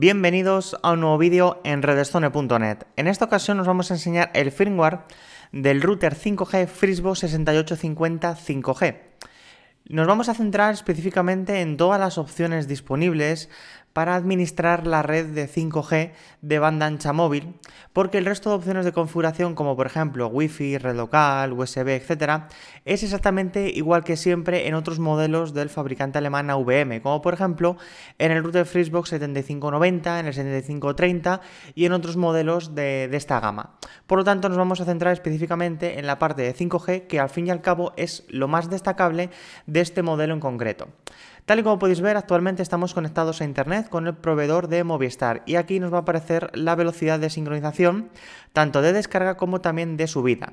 Bienvenidos a un nuevo vídeo en Redestone.net. En esta ocasión nos vamos a enseñar el firmware del router 5G Frisbo 6850 5G. Nos vamos a centrar específicamente en todas las opciones disponibles para administrar la red de 5G de banda ancha móvil, porque el resto de opciones de configuración, como por ejemplo Wi-Fi, red local, USB, etc., es exactamente igual que siempre en otros modelos del fabricante alemán AVM, como por ejemplo en el router Fritzbox 7590, en el 7530 y en otros modelos de, de esta gama. Por lo tanto, nos vamos a centrar específicamente en la parte de 5G, que al fin y al cabo es lo más destacable de este modelo en concreto. Tal y como podéis ver, actualmente estamos conectados a Internet con el proveedor de Movistar y aquí nos va a aparecer la velocidad de sincronización, tanto de descarga como también de subida.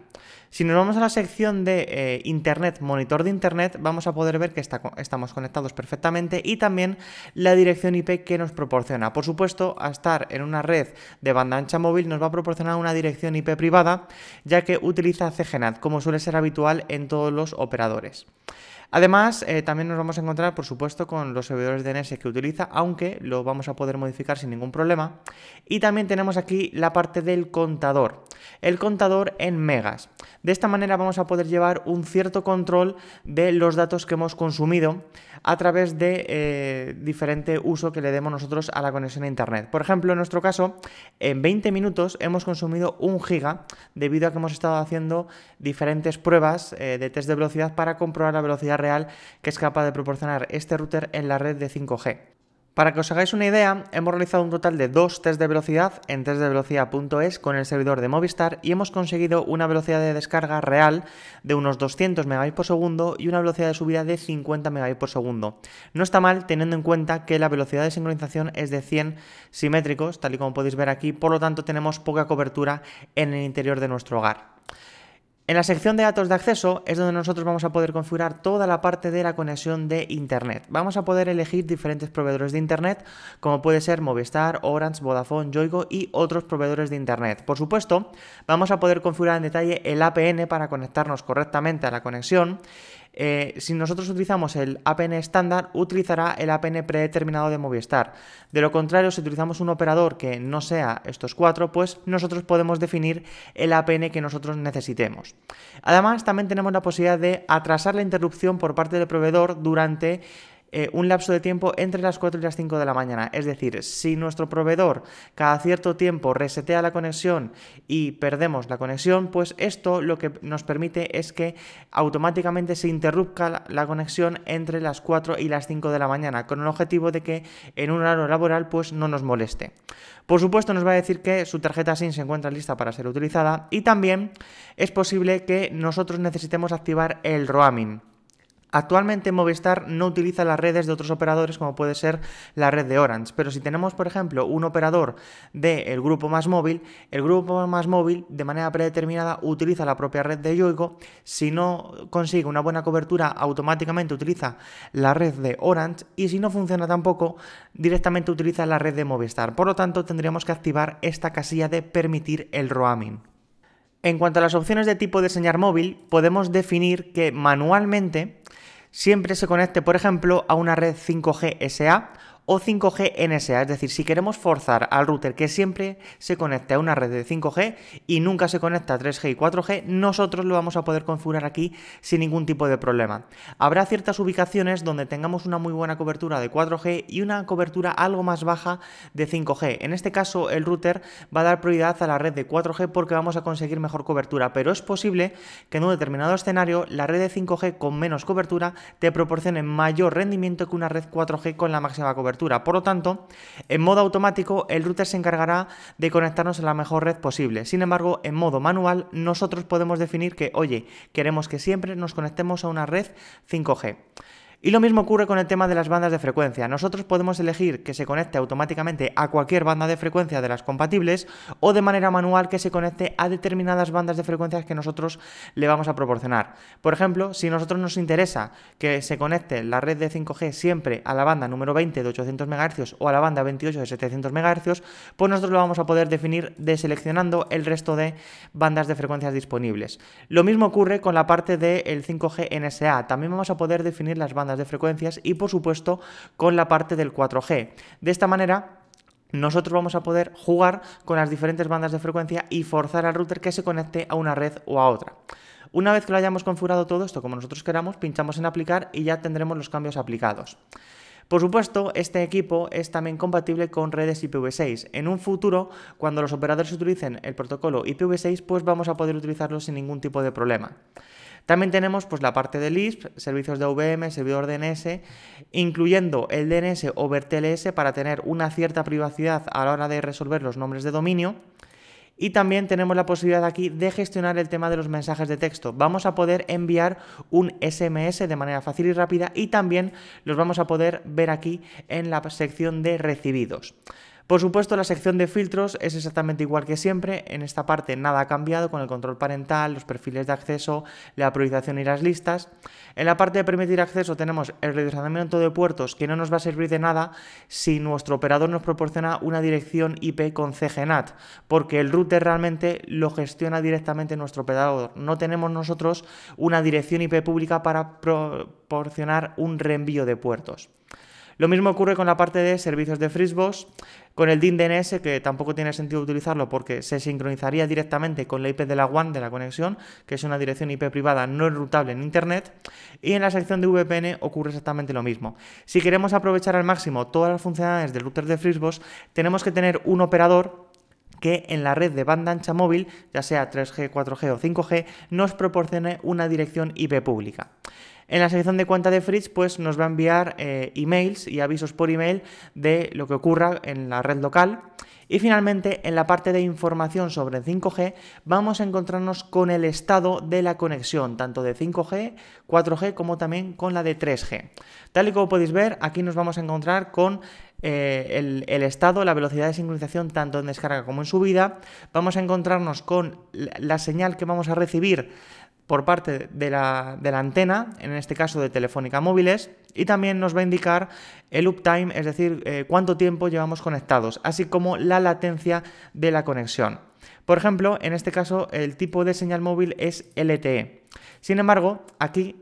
Si nos vamos a la sección de eh, Internet, monitor de Internet, vamos a poder ver que estamos conectados perfectamente y también la dirección IP que nos proporciona. Por supuesto, a estar en una red de banda ancha móvil nos va a proporcionar una dirección IP privada, ya que utiliza CGNAT, como suele ser habitual en todos los operadores. Además, eh, también nos vamos a encontrar, por supuesto, con los servidores DNS que utiliza, aunque lo vamos a poder modificar sin ningún problema. Y también tenemos aquí la parte del contador. El contador en megas. De esta manera vamos a poder llevar un cierto control de los datos que hemos consumido a través de eh, diferente uso que le demos nosotros a la conexión a Internet. Por ejemplo, en nuestro caso, en 20 minutos hemos consumido un giga debido a que hemos estado haciendo diferentes pruebas eh, de test de velocidad para comprobar la velocidad real que es capaz de proporcionar este router en la red de 5G. Para que os hagáis una idea, hemos realizado un total de dos test de velocidad en testdevelocidad.es con el servidor de Movistar y hemos conseguido una velocidad de descarga real de unos 200 Mbps por segundo y una velocidad de subida de 50 Mbps. por segundo. No está mal teniendo en cuenta que la velocidad de sincronización es de 100 simétricos, tal y como podéis ver aquí, por lo tanto tenemos poca cobertura en el interior de nuestro hogar. En la sección de datos de acceso es donde nosotros vamos a poder configurar toda la parte de la conexión de Internet. Vamos a poder elegir diferentes proveedores de Internet, como puede ser Movistar, Orange, Vodafone, Yoigo y otros proveedores de Internet. Por supuesto, vamos a poder configurar en detalle el APN para conectarnos correctamente a la conexión eh, si nosotros utilizamos el APN estándar, utilizará el APN predeterminado de Movistar. De lo contrario, si utilizamos un operador que no sea estos cuatro, pues nosotros podemos definir el APN que nosotros necesitemos. Además, también tenemos la posibilidad de atrasar la interrupción por parte del proveedor durante eh, un lapso de tiempo entre las 4 y las 5 de la mañana. Es decir, si nuestro proveedor cada cierto tiempo resetea la conexión y perdemos la conexión, pues esto lo que nos permite es que automáticamente se interrumpa la conexión entre las 4 y las 5 de la mañana, con el objetivo de que en un horario laboral pues no nos moleste. Por supuesto nos va a decir que su tarjeta SIM se encuentra lista para ser utilizada y también es posible que nosotros necesitemos activar el roaming. Actualmente Movistar no utiliza las redes de otros operadores como puede ser la red de Orange, pero si tenemos por ejemplo un operador del grupo más móvil, el grupo más móvil de manera predeterminada utiliza la propia red de Yoigo, si no consigue una buena cobertura automáticamente utiliza la red de Orange y si no funciona tampoco directamente utiliza la red de Movistar. Por lo tanto tendríamos que activar esta casilla de permitir el roaming. En cuanto a las opciones de tipo de señal móvil, podemos definir que manualmente siempre se conecte, por ejemplo, a una red 5G SA o 5G NSA. Es decir, si queremos forzar al router que siempre se conecte a una red de 5G y nunca se conecta a 3G y 4G, nosotros lo vamos a poder configurar aquí sin ningún tipo de problema. Habrá ciertas ubicaciones donde tengamos una muy buena cobertura de 4G y una cobertura algo más baja de 5G. En este caso, el router va a dar prioridad a la red de 4G porque vamos a conseguir mejor cobertura, pero es posible que en un determinado escenario la red de 5G con menos cobertura te proporcione mayor rendimiento que una red 4G con la máxima cobertura. Por lo tanto, en modo automático el router se encargará de conectarnos a la mejor red posible. Sin embargo, en modo manual nosotros podemos definir que, oye, queremos que siempre nos conectemos a una red 5G. Y lo mismo ocurre con el tema de las bandas de frecuencia. Nosotros podemos elegir que se conecte automáticamente a cualquier banda de frecuencia de las compatibles o de manera manual que se conecte a determinadas bandas de frecuencias que nosotros le vamos a proporcionar. Por ejemplo, si a nosotros nos interesa que se conecte la red de 5G siempre a la banda número 20 de 800 MHz o a la banda 28 de 700 MHz, pues nosotros lo vamos a poder definir deseleccionando el resto de bandas de frecuencias disponibles. Lo mismo ocurre con la parte del 5G NSA. También vamos a poder definir las bandas de frecuencias y por supuesto con la parte del 4G. De esta manera nosotros vamos a poder jugar con las diferentes bandas de frecuencia y forzar al router que se conecte a una red o a otra. Una vez que lo hayamos configurado todo esto como nosotros queramos, pinchamos en aplicar y ya tendremos los cambios aplicados. Por supuesto, este equipo es también compatible con redes IPv6. En un futuro, cuando los operadores utilicen el protocolo IPv6, pues vamos a poder utilizarlo sin ningún tipo de problema. También tenemos pues, la parte de Lisp, servicios de VM, servidor DNS, incluyendo el DNS over TLS para tener una cierta privacidad a la hora de resolver los nombres de dominio. Y también tenemos la posibilidad aquí de gestionar el tema de los mensajes de texto. Vamos a poder enviar un SMS de manera fácil y rápida y también los vamos a poder ver aquí en la sección de recibidos. Por supuesto, la sección de filtros es exactamente igual que siempre. En esta parte nada ha cambiado con el control parental, los perfiles de acceso, la priorización y las listas. En la parte de permitir acceso tenemos el redireccionamiento de puertos, que no nos va a servir de nada si nuestro operador nos proporciona una dirección IP con CGNAT, porque el router realmente lo gestiona directamente nuestro operador. No tenemos nosotros una dirección IP pública para proporcionar un reenvío de puertos. Lo mismo ocurre con la parte de servicios de Frisbos, con el DIN DNS, que tampoco tiene sentido utilizarlo porque se sincronizaría directamente con la IP de la WAN de la conexión, que es una dirección IP privada no enrutable en Internet. Y en la sección de VPN ocurre exactamente lo mismo. Si queremos aprovechar al máximo todas las funcionalidades del router de frisbos tenemos que tener un operador que en la red de banda ancha móvil, ya sea 3G, 4G o 5G, nos proporcione una dirección IP pública. En la sección de cuenta de Fritz, pues nos va a enviar eh, emails y avisos por email de lo que ocurra en la red local. Y finalmente, en la parte de información sobre 5G, vamos a encontrarnos con el estado de la conexión, tanto de 5G, 4G como también con la de 3G. Tal y como podéis ver, aquí nos vamos a encontrar con eh, el, estado, la velocidad de sincronización tanto en descarga como en subida. Vamos a encontrarnos con la señal que vamos a recibir por parte de la, antena, en este caso de Telefónica Móviles, y también nos va a indicar el uptime, es decir, eh, cuánto tiempo llevamos conectados, así como la latencia de la conexión. Por ejemplo, en este caso el tipo de señal móvil es LTE. Sin embargo, aquí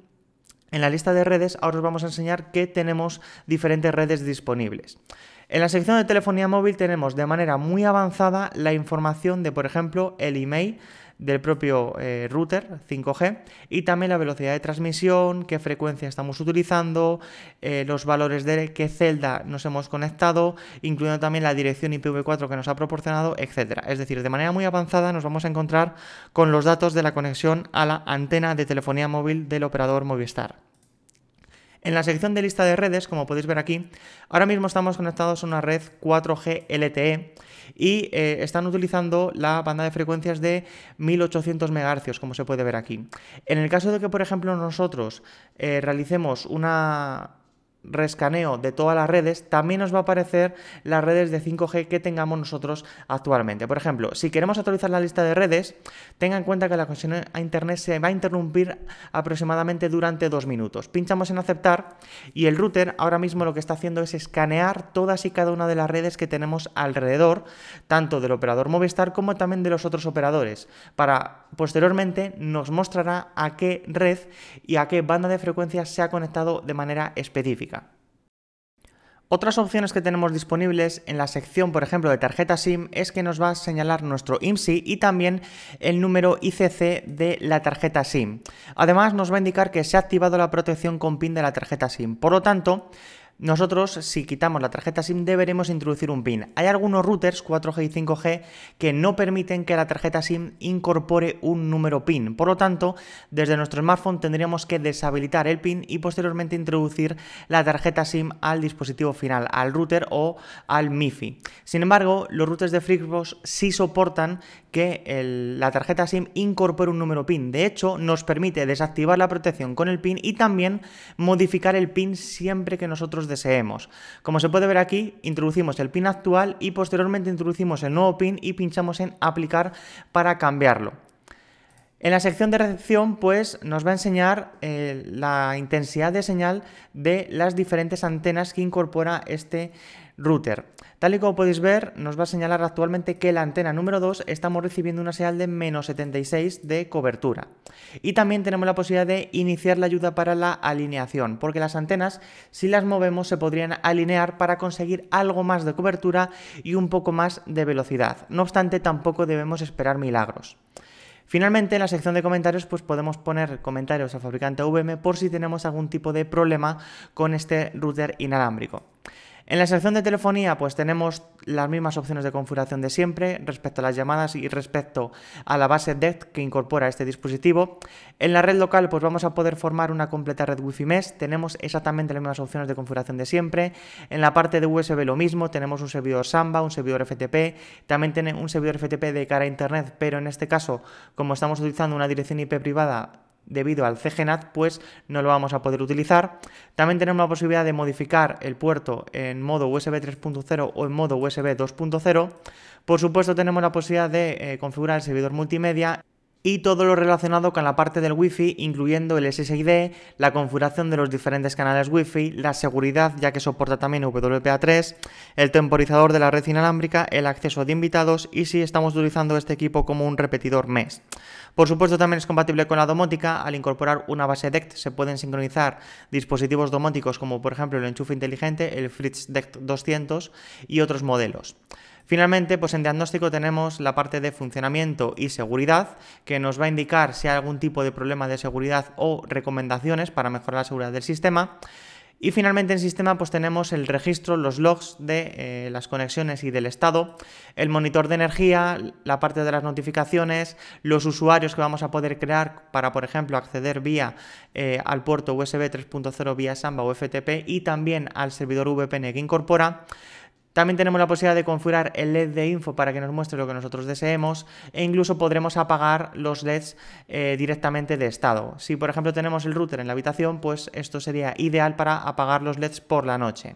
en la lista de redes ahora os vamos a enseñar que tenemos diferentes redes disponibles. En la sección de telefonía móvil tenemos de manera muy avanzada la información de, por ejemplo, el email, del propio eh, router 5G y también la velocidad de transmisión, qué frecuencia estamos utilizando, eh, los valores de qué celda nos hemos conectado, incluyendo también la dirección IPv4 que nos ha proporcionado, etcétera. Es decir, de manera muy avanzada nos vamos a encontrar con los datos de la conexión a la antena de telefonía móvil del operador Movistar. En la sección de lista de redes, como podéis ver aquí, ahora mismo estamos conectados a una red 4G LTE y eh, están utilizando la banda de frecuencias de 1800 MHz, como se puede ver aquí. En el caso de que, por ejemplo, nosotros eh, realicemos una rescaneo de todas las redes, también nos va a aparecer las redes de 5G que tengamos nosotros actualmente. Por ejemplo, si queremos actualizar la lista de redes, tenga en cuenta que la conexión a Internet se va a interrumpir aproximadamente durante dos minutos. Pinchamos en aceptar y el router ahora mismo lo que está haciendo es escanear todas y cada una de las redes que tenemos alrededor, tanto del operador Movistar como también de los otros operadores, para posteriormente nos mostrará a qué red y a qué banda de frecuencia se ha conectado de manera específica. Otras opciones que tenemos disponibles en la sección, por ejemplo, de tarjeta SIM es que nos va a señalar nuestro IMSI y también el número ICC de la tarjeta SIM. Además, nos va a indicar que se ha activado la protección con PIN de la tarjeta SIM. Por lo tanto, nosotros, si quitamos la tarjeta SIM, deberemos introducir un PIN. Hay algunos routers 4G y 5G que no permiten que la tarjeta SIM incorpore un número PIN. Por lo tanto, desde nuestro smartphone tendríamos que deshabilitar el PIN y posteriormente introducir la tarjeta SIM al dispositivo final, al router o al MIFI. Sin embargo, los routers de Freebox sí soportan que la tarjeta SIM incorpore un número PIN. De hecho, nos permite desactivar la protección con el PIN y también modificar el PIN siempre que nosotros deseemos. Como se puede ver aquí, introducimos el pin actual y posteriormente introducimos el nuevo pin y pinchamos en aplicar para cambiarlo. En la sección de recepción, pues nos va a enseñar eh, la intensidad de señal de las diferentes antenas que incorpora este router. Tal y como podéis ver, nos va a señalar actualmente que la antena número 2 estamos recibiendo una señal de menos 76 de cobertura. Y también tenemos la posibilidad de iniciar la ayuda para la alineación, porque las antenas, si las movemos, se podrían alinear para conseguir algo más de cobertura y un poco más de velocidad. No obstante, tampoco debemos esperar milagros. Finalmente, en la sección de comentarios, pues podemos poner comentarios al fabricante VM por si tenemos algún tipo de problema con este router inalámbrico. En la sección de telefonía, pues tenemos las mismas opciones de configuración de siempre respecto a las llamadas y respecto a la base DECT que incorpora este dispositivo. En la red local, pues vamos a poder formar una completa red Wi-Fi Mesh. Tenemos exactamente las mismas opciones de configuración de siempre. En la parte de USB lo mismo, tenemos un servidor Samba, un servidor FTP, también tiene un servidor FTP de cara a Internet, pero en este caso, como estamos utilizando una dirección IP privada, debido al CGNAT, pues no lo vamos a poder utilizar. También tenemos la posibilidad de modificar el puerto en modo USB 3.0 o en modo USB 2.0. Por supuesto tenemos la posibilidad de eh, configurar el servidor multimedia y todo lo relacionado con la parte del Wi-Fi, incluyendo el SSID, la configuración de los diferentes canales Wi-Fi, la seguridad, ya que soporta también WPA3, el temporizador de la red inalámbrica, el acceso de invitados y si estamos utilizando este equipo como un repetidor MES. Por supuesto también es compatible con la domótica, al incorporar una base DECT se pueden sincronizar dispositivos domóticos como por ejemplo el enchufe inteligente, el Fritz DECT 200 y otros modelos. Finalmente, pues en diagnóstico tenemos la parte de funcionamiento y seguridad, que que nos va a indicar si hay algún tipo de problema de seguridad o recomendaciones para mejorar la seguridad del sistema. Y finalmente en sistema pues tenemos el registro, los logs de eh, las conexiones y del estado, el monitor de energía, la parte de las notificaciones, los usuarios que vamos a poder crear para, por ejemplo, acceder vía eh, al puerto USB 3.0 vía Samba o FTP y también al servidor VPN que incorpora también tenemos la posibilidad de configurar el LED de info para que nos muestre lo que nosotros deseemos e incluso podremos apagar los LEDs eh, directamente de estado. Si por ejemplo tenemos el router en la habitación, pues esto sería ideal para apagar los LEDs por la noche.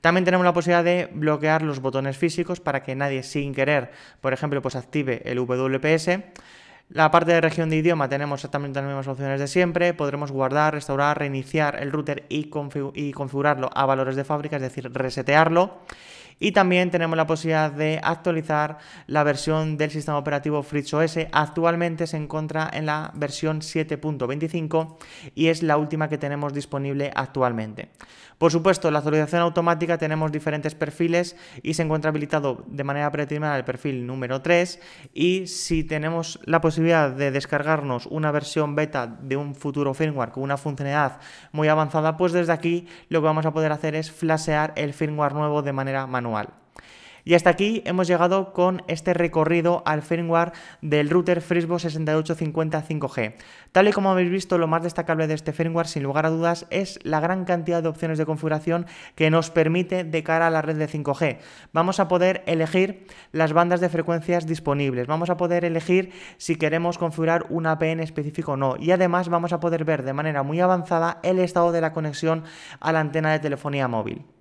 También tenemos la posibilidad de bloquear los botones físicos para que nadie sin querer, por ejemplo, pues active el WPS. La parte de región de idioma tenemos exactamente las mismas opciones de siempre. Podremos guardar, restaurar, reiniciar el router y, y configurarlo a valores de fábrica, es decir, resetearlo. Y también tenemos la posibilidad de actualizar la versión del sistema operativo OS. Actualmente se encuentra en la versión 7.25 y es la última que tenemos disponible actualmente. Por supuesto, la actualización automática tenemos diferentes perfiles y se encuentra habilitado de manera predeterminada el perfil número 3 y si tenemos la posibilidad de descargarnos una versión beta de un futuro firmware con una funcionalidad muy avanzada, pues desde aquí lo que vamos a poder hacer es flashear el firmware nuevo de manera manual. Y hasta aquí hemos llegado con este recorrido al firmware del router Frisbo 6850 5G. Tal y como habéis visto, lo más destacable de este firmware, sin lugar a dudas, es la gran cantidad de opciones de configuración que nos permite de cara a la red de 5G. Vamos a poder elegir las bandas de frecuencias disponibles, vamos a poder elegir si queremos configurar un APN específico o no, y además vamos a poder ver de manera muy avanzada el estado de la conexión a la antena de telefonía móvil.